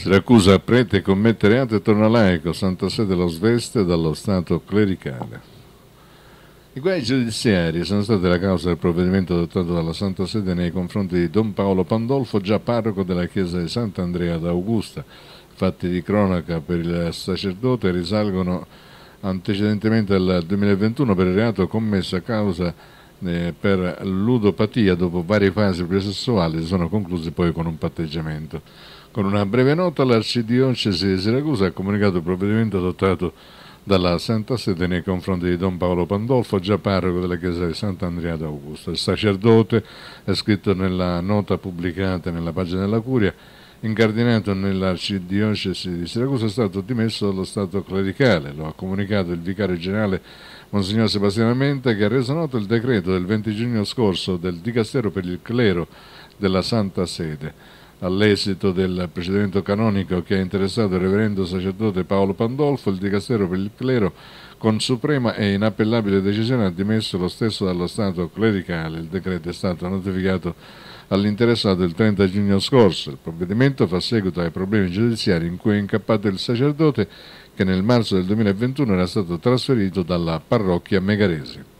Siracusa, prete commette reato e torna laico, Santa Sede lo sveste dallo stato clericale. I guai giudiziari sono stati la causa del provvedimento adottato dalla Santa Sede nei confronti di Don Paolo Pandolfo, già parroco della chiesa di Sant'Andrea d'Augusta. Fatti di cronaca per il sacerdote risalgono antecedentemente al 2021 per il reato commesso a causa eh, per ludopatia dopo varie fasi sessuali sono concluse poi con un patteggiamento. Con una breve nota l'arcidiocesi di Siracusa ha comunicato il provvedimento adottato dalla Santa Sede nei confronti di Don Paolo Pandolfo, già parroco della chiesa di Sant'Andrea d'Augusto. Il sacerdote, è scritto nella nota pubblicata nella pagina della Curia, incardinato nell'arcidiocesi di Siracusa, è stato dimesso dallo Stato clericale. Lo ha comunicato il vicario generale Monsignor Sebastiano Menta, che ha reso noto il decreto del 20 giugno scorso del Dicastero per il Clero della Santa Sede. All'esito del procedimento canonico che ha interessato il reverendo sacerdote Paolo Pandolfo, il Dicastero per il Clero con suprema e inappellabile decisione ha dimesso lo stesso dallo Stato clericale. Il decreto è stato notificato all'interessato il 30 giugno scorso. Il provvedimento fa seguito ai problemi giudiziari in cui è incappato il sacerdote che nel marzo del 2021 era stato trasferito dalla parrocchia megarese.